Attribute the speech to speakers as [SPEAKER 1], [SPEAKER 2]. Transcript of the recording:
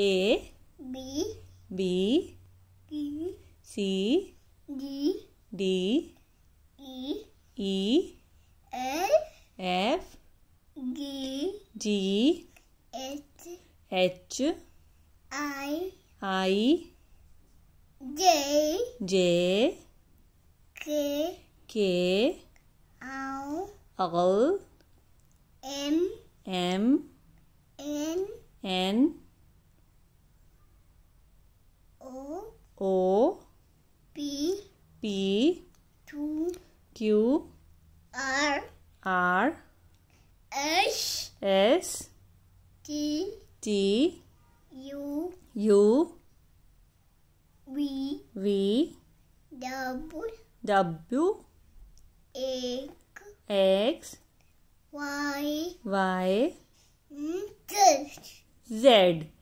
[SPEAKER 1] A B B E C D D E E L F G G H H I I J J K K
[SPEAKER 2] L
[SPEAKER 1] L M M N N O P P Q Q R R S S T T
[SPEAKER 2] U
[SPEAKER 1] U V V
[SPEAKER 2] W
[SPEAKER 1] W X X
[SPEAKER 2] Y
[SPEAKER 1] Y
[SPEAKER 2] Z
[SPEAKER 1] Z